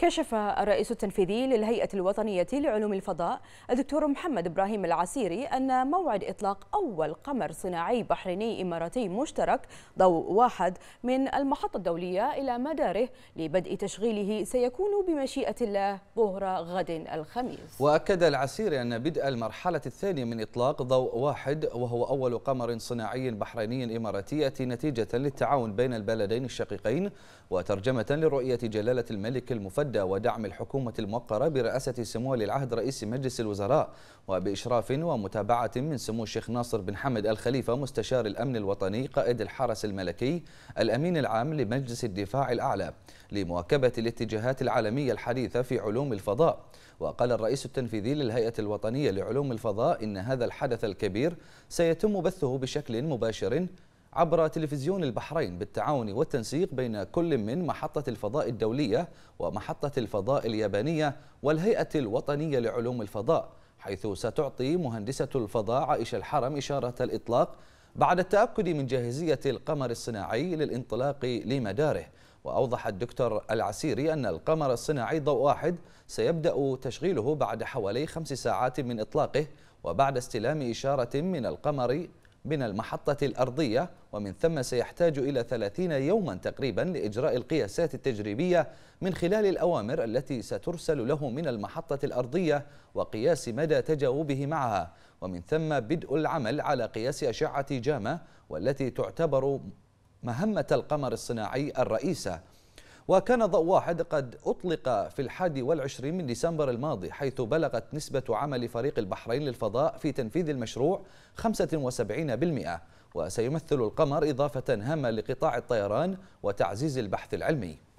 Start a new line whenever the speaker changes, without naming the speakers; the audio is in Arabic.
كشف الرئيس التنفيذي للهيئة الوطنية لعلوم الفضاء الدكتور محمد إبراهيم العسيري أن موعد إطلاق أول قمر صناعي بحريني إماراتي مشترك ضوء واحد من المحطة الدولية إلى مداره لبدء تشغيله سيكون بمشيئة الله ظهر غد الخميس
وأكد العسيري أن بدء المرحلة الثانية من إطلاق ضوء واحد وهو أول قمر صناعي بحريني إماراتي نتيجة للتعاون بين البلدين الشقيقين وترجمة لرؤية جلالة الملك المفدى المودة ودعم الحكومة الموقرة برئاسة سمو ولي العهد رئيس مجلس الوزراء وبإشراف ومتابعة من سمو الشيخ ناصر بن حمد الخليفة مستشار الأمن الوطني قائد الحرس الملكي الأمين العام لمجلس الدفاع الأعلى لمواكبة الاتجاهات العالمية الحديثة في علوم الفضاء وقال الرئيس التنفيذي للهيئة الوطنية لعلوم الفضاء إن هذا الحدث الكبير سيتم بثه بشكل مباشر عبر تلفزيون البحرين بالتعاون والتنسيق بين كل من محطة الفضاء الدولية ومحطة الفضاء اليابانية والهيئة الوطنية لعلوم الفضاء حيث ستعطي مهندسة الفضاء عائشة الحرم إشارة الإطلاق بعد التأكد من جاهزية القمر الصناعي للانطلاق لمداره وأوضح الدكتور العسيري أن القمر الصناعي ضوء واحد سيبدأ تشغيله بعد حوالي خمس ساعات من إطلاقه وبعد استلام إشارة من القمر من المحطة الأرضية ومن ثم سيحتاج إلى 30 يوما تقريبا لإجراء القياسات التجريبية من خلال الأوامر التي سترسل له من المحطة الأرضية وقياس مدى تجاوبه معها ومن ثم بدء العمل على قياس أشعة جاما والتي تعتبر مهمة القمر الصناعي الرئيسة وكان ضوء واحد قد أطلق في الحادي والعشرين من ديسمبر الماضي حيث بلغت نسبة عمل فريق البحرين للفضاء في تنفيذ المشروع 75% وسيمثل القمر إضافة هامة لقطاع الطيران وتعزيز البحث العلمي